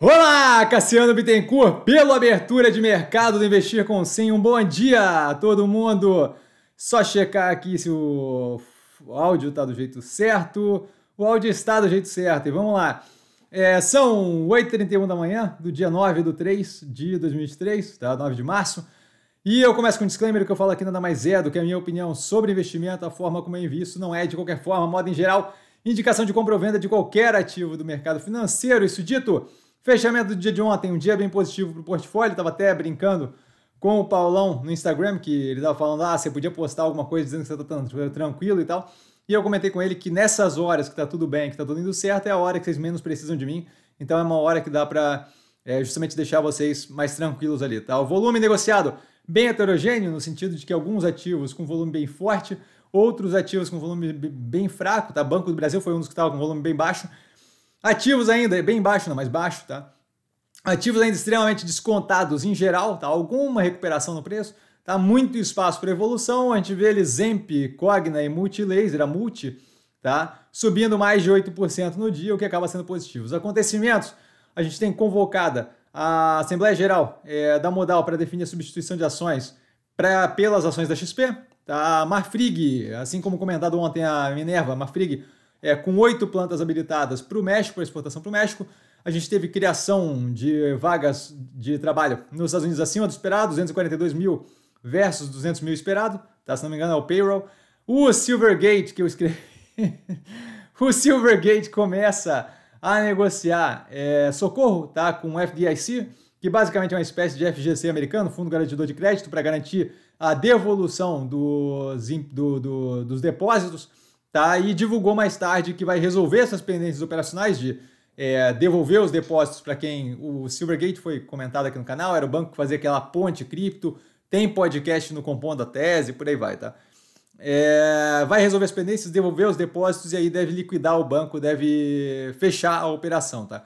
Olá, Cassiano Bittencourt, pela abertura de mercado do Investir com Sim. Um bom dia a todo mundo. Só checar aqui se o áudio está do jeito certo. O áudio está do jeito certo. E vamos lá. É, são 8h31 da manhã do dia 9 do 3 de 2023, tá? 9 de março. E eu começo com um disclaimer que eu falo aqui nada mais é do que a minha opinião sobre investimento, a forma como eu invisto não é de qualquer forma, moda em geral, indicação de compra ou venda de qualquer ativo do mercado financeiro. Isso dito, Fechamento do dia de ontem, um dia bem positivo para o portfólio. Estava até brincando com o Paulão no Instagram, que ele estava falando: ah, você podia postar alguma coisa dizendo que você está tranquilo e tal. E eu comentei com ele que nessas horas que está tudo bem, que está tudo indo certo, é a hora que vocês menos precisam de mim. Então é uma hora que dá para é, justamente deixar vocês mais tranquilos ali, tá? O volume negociado bem heterogêneo, no sentido de que alguns ativos com volume bem forte, outros ativos com volume bem fraco, tá? Banco do Brasil foi um dos que estava com volume bem baixo, Ativos ainda, é bem baixo, não, mas baixo, tá? Ativos ainda extremamente descontados em geral, tá? Alguma recuperação no preço, tá? Muito espaço para evolução. A gente vê eles Zemp, Cogna e Multilaser, a Multi, tá? Subindo mais de 8% no dia, o que acaba sendo positivo. Os acontecimentos, a gente tem convocada a Assembleia Geral é, da Modal para definir a substituição de ações pra, pelas ações da XP. Tá? Marfrig, assim como comentado ontem a Minerva, a Marfrig é, com oito plantas habilitadas para o México, para exportação para o México. A gente teve criação de vagas de trabalho nos Estados Unidos acima do esperado, 242 mil versus 200 mil esperado, tá? se não me engano é o payroll. O Silvergate, que eu escrevi, o Silvergate começa a negociar é, socorro tá? com o FDIC, que basicamente é uma espécie de FGC americano, Fundo Garantidor de Crédito, para garantir a devolução dos, do, do, dos depósitos tá? E divulgou mais tarde que vai resolver essas pendências operacionais de é, devolver os depósitos para quem o Silvergate foi comentado aqui no canal, era o banco que fazia aquela ponte cripto, tem podcast no Compondo a Tese, por aí vai, tá? É, vai resolver as pendências, devolver os depósitos e aí deve liquidar o banco, deve fechar a operação, tá?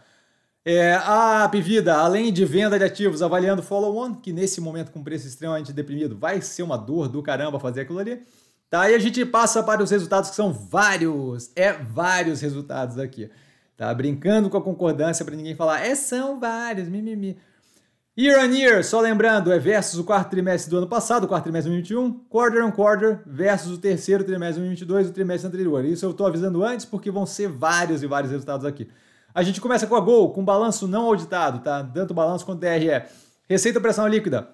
É, a Pivida além de venda de ativos, avaliando follow-on, que nesse momento com preço extremamente deprimido vai ser uma dor do caramba fazer aquilo ali. Tá? E a gente passa para os resultados, que são vários. É vários resultados aqui. Tá? Brincando com a concordância para ninguém falar, é, são vários, mimimi. Year on year, só lembrando, é versus o quarto trimestre do ano passado, o quarto trimestre de 2021, quarter on quarter versus o terceiro trimestre de 2022, o trimestre anterior. Isso eu estou avisando antes porque vão ser vários e vários resultados aqui. A gente começa com a Gol, com balanço não auditado, tá? Tanto balanço quanto DRE. Receita operacional líquida,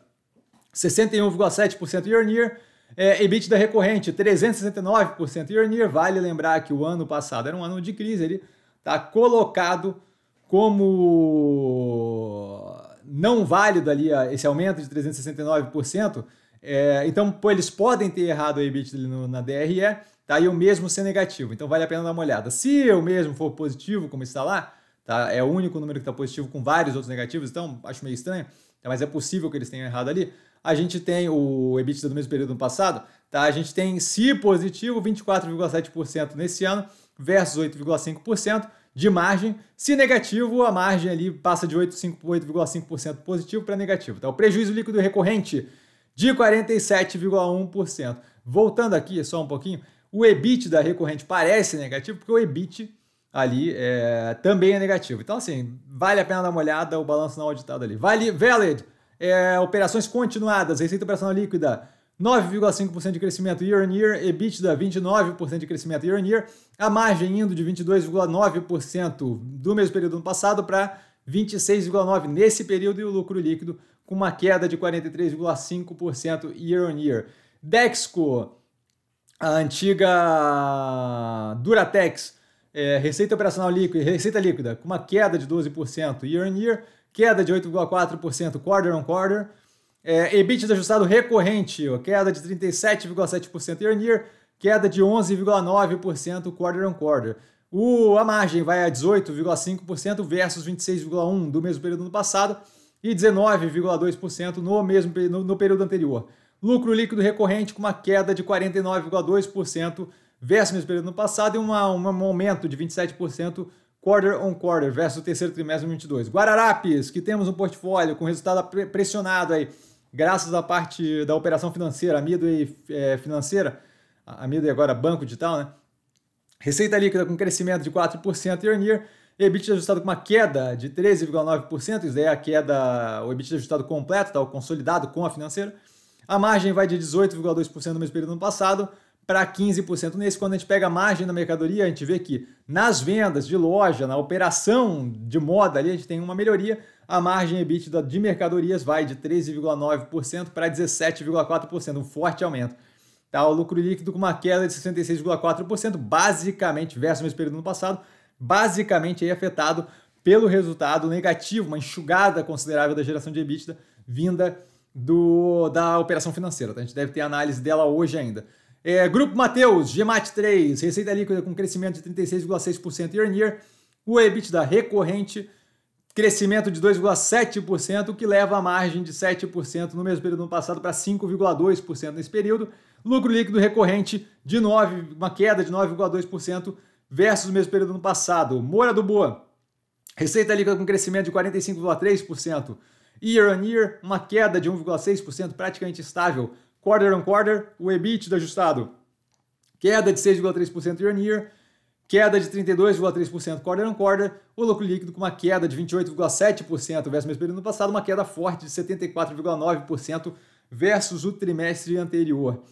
61,7% year on year é, EBITDA recorrente, 369% year on year. Vale lembrar que o ano passado era um ano de crise, ele está colocado como não válido ali esse aumento de 369%. É, então, pô, eles podem ter errado o EBITDA no, na DRE, tá? E o mesmo ser negativo. Então, vale a pena dar uma olhada. Se o mesmo for positivo, como está lá, tá? É o único número que está positivo com vários outros negativos, então acho meio estranho, tá, mas é possível que eles tenham errado ali a gente tem o EBITDA do mesmo período no passado, tá? A gente tem se positivo 24,7% nesse ano versus 8,5% de margem. Se negativo, a margem ali passa de 8,5% positivo para negativo, tá? O prejuízo líquido recorrente de 47,1%. Voltando aqui só um pouquinho, o EBIT da recorrente parece negativo porque o EBIT ali é, também é negativo. Então, assim, vale a pena dar uma olhada o balanço não é auditado ali. Vale, valid! É, operações continuadas, receita operacional líquida, 9,5% de crescimento year on year, EBITDA 29% de crescimento year on year, a margem indo de 22,9% do mesmo período do ano passado para 26,9% nesse período e o lucro líquido com uma queda de 43,5% year on year. Dexco, a antiga Duratex, é, receita operacional líquida, receita líquida com uma queda de 12% year on year, queda de 8,4% quarter on quarter, é, EBITDA ajustado recorrente, ó, queda de 37,7% year on year, queda de 11,9% quarter on quarter. O, a margem vai a 18,5% versus 26,1% do mesmo período do ano passado e 19,2% no mesmo no, no período anterior. Lucro líquido recorrente com uma queda de 49,2% versus o mesmo período no passado e uma, um aumento de 27% quarter on quarter versus o terceiro trimestre de 2022. Guararapes, que temos um portfólio com resultado pressionado aí, graças à parte da operação financeira, amido e é, financeira, amido e agora banco digital, né? Receita líquida com crescimento de 4% year on year, EBITDA ajustado com uma queda de 13,9%, isso daí é a queda, o EBITDA ajustado completo, tá, o consolidado com a financeira. A margem vai de 18,2% no mesmo período do ano passado, para 15%. Nesse, quando a gente pega a margem da mercadoria, a gente vê que nas vendas de loja, na operação de moda ali, a gente tem uma melhoria. A margem EBITDA de mercadorias vai de 13,9% para 17,4%, um forte aumento. Tá, o lucro líquido com uma queda de 66,4%, basicamente, versus o mesmo período no passado, basicamente aí afetado pelo resultado negativo, uma enxugada considerável da geração de EBITDA vinda do, da operação financeira. Tá? A gente deve ter análise dela hoje ainda. É, Grupo Mateus, GMAT 3, receita líquida com crescimento de 36,6% year on year, o EBITDA recorrente, crescimento de 2,7%, o que leva a margem de 7% no mesmo período do ano passado para 5,2% nesse período. Lucro líquido recorrente de 9, uma queda de 9,2% versus o mesmo período do ano passado. Moura do Boa, receita líquida com crescimento de 45,3%, year on year, uma queda de 1,6%, praticamente estável quarter on quarter, o EBITDA ajustado, queda de 6,3% year on year, queda de 32,3% quarter on quarter, o lucro líquido com uma queda de 28,7% versus o mesmo período no passado, uma queda forte de 74,9% versus o trimestre anterior.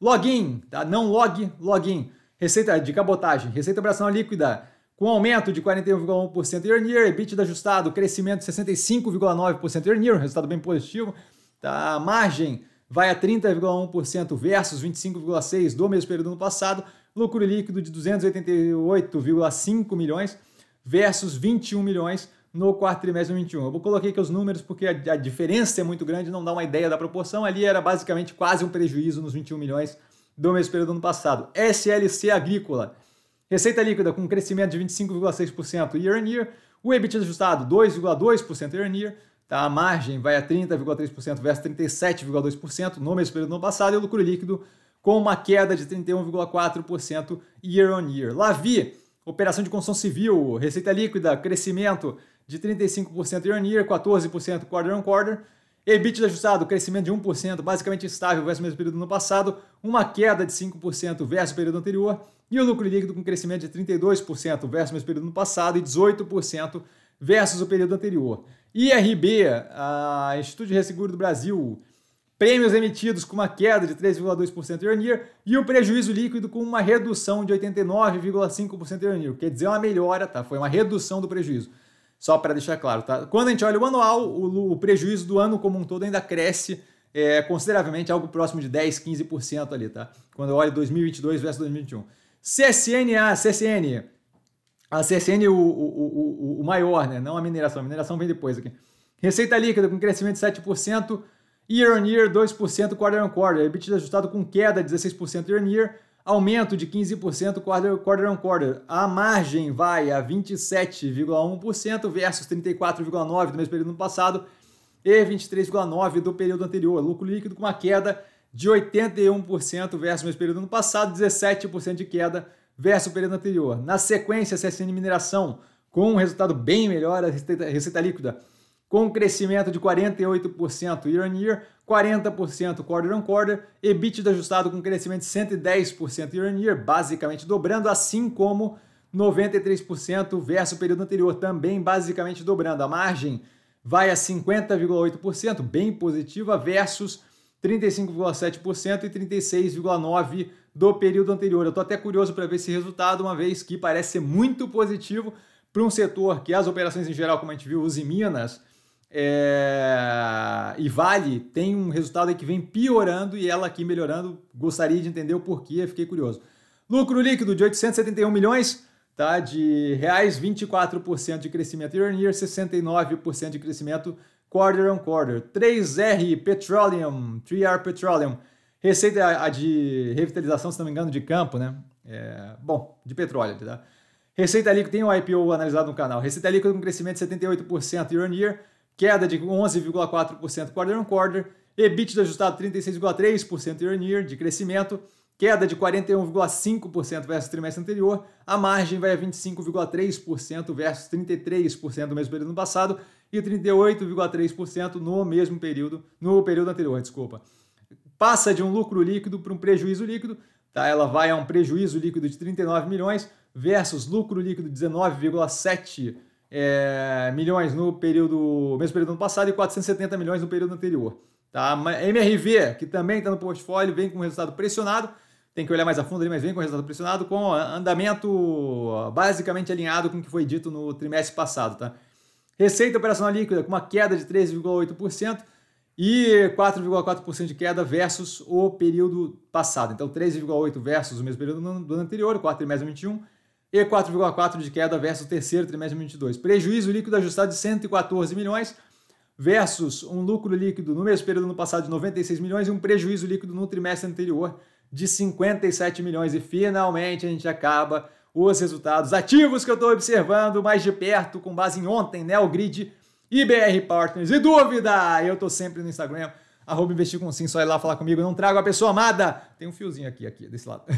Login, tá? Não log, login. Receita de cabotagem, receita operacional líquida com aumento de 41,1% year on year, EBITDA ajustado, crescimento de 65,9% year on year, resultado bem positivo. Tá? Margem vai a 30,1% versus 25,6% do mesmo período do ano passado, lucro líquido de 288,5 milhões versus 21 milhões no quarto trimestre de 2021. Eu coloquei aqui os números porque a, diferença é muito grande, não dá uma ideia da proporção. Ali era basicamente quase um prejuízo nos 21 milhões do mesmo período do ano passado. SLC Agrícola, receita líquida com crescimento de 25,6% year on year, o EBIT ajustado 2,2% year on year, Tá? A margem vai a 30,3% versus 37,2% no mesmo período do ano passado e o lucro líquido com uma queda de 31,4% year on year. Lavi, operação de construção civil, receita líquida, crescimento de 35% year on year, 14% quarter on quarter. EBITDA ajustado, crescimento de 1%, basicamente estável versus o mesmo período do ano passado, uma queda de 5% versus o período anterior, e o lucro líquido com crescimento de 32% versus o mesmo período do ano passado e 18% versus o período anterior. IRB, a Instituto de Resseguro do Brasil, prêmios emitidos com uma queda de 3,2% year on year e o prejuízo líquido com uma redução de 89,5% year on year. Quer dizer, uma melhora, tá? Foi uma redução do prejuízo. Só para deixar claro, tá? Quando a gente olha o anual, o, o prejuízo do ano como um todo ainda cresce é, consideravelmente, algo próximo de 10, 15% ali, tá? Quando eu olho 2022 versus 2021. CSNA, CSN, a CSN o, o, o, o maior, né? não a mineração, a mineração vem depois aqui. Receita líquida com crescimento de 7%, year on year 2% quarter on quarter, EBITDA ajustado com queda de 16% year on year, aumento de 15% quarter, quarter on quarter. A margem vai a 27,1% versus 34,9% do mesmo período no passado e 23,9% do período anterior. Lucro líquido com uma queda de 81% versus o mesmo período no passado, 17% de queda versus o período anterior. Na sequência, CSN Mineração, com um resultado bem melhor, a receita, a receita líquida com um crescimento de 48% year on year, 40% quarter on quarter, EBITDA ajustado com um crescimento de 110% year on year, basicamente dobrando, assim como 93% versus o período anterior, também basicamente dobrando. A margem vai a 50,8%, bem positiva, versus 35,7% e 36,9% do período anterior. Eu estou até curioso para ver esse resultado, uma vez que parece ser muito positivo para um setor que as operações em geral, como a gente viu, os Minas é... e Vale, tem um resultado que vem piorando e ela aqui melhorando. Gostaria de entender o porquê, fiquei curioso. Lucro líquido de 871 milhões tá? de reais, 24% de crescimento year on year, 69% de crescimento quarter on quarter. 3R Petroleum, 3R Petroleum Receita é a de revitalização, se não me engano, de campo, né? É, bom, de petróleo, tá? Receita líquida, tem um IPO analisado no canal. Receita líquida com crescimento de 78% year on year, queda de 11,4% quarter on quarter, EBITDA ajustado 36,3% year on year de crescimento, queda de 41,5% versus trimestre anterior, a margem vai a 25,3% versus 33% no mesmo período no passado e 38,3% no mesmo período, no período anterior, desculpa passa de um lucro líquido para um prejuízo líquido, tá? ela vai a um prejuízo líquido de 39 milhões versus lucro líquido de 19,7 é, milhões no período, mesmo período do ano passado e 470 milhões no período anterior. Tá? MRV, que também está no portfólio, vem com um resultado pressionado, tem que olhar mais a fundo ali, mas vem com resultado pressionado, com andamento basicamente alinhado com o que foi dito no trimestre passado. Tá? Receita operacional líquida com uma queda de 3,8%, e 4,4% de queda versus o período passado. Então, 3,8% versus o mesmo período do ano anterior, quarto trimestre 21, e 4,4% de queda versus o terceiro trimestre 22. Prejuízo líquido ajustado de 114 milhões versus um lucro líquido no mesmo período do ano passado de 96 milhões e um prejuízo líquido no trimestre anterior de 57 milhões. E finalmente a gente acaba os resultados ativos que eu estou observando mais de perto com base em ontem, né? O grid IBR Partners. E dúvida? Eu tô sempre no Instagram, arroba investir com sim, só ir lá falar comigo. Não trago a pessoa amada. Tem um fiozinho aqui, aqui, desse lado.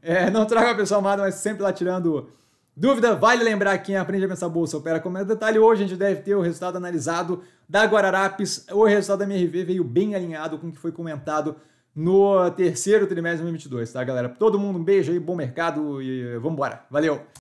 É, não trago a pessoa amada, mas sempre lá tirando dúvida. Vale lembrar quem aprende a pensar bolsa opera como é detalhe. Hoje a gente deve ter o resultado analisado da Guararapes. O resultado da MRV veio bem alinhado com o que foi comentado no terceiro trimestre de 2022, tá, galera? Todo mundo um beijo aí, bom mercado e vambora. Valeu!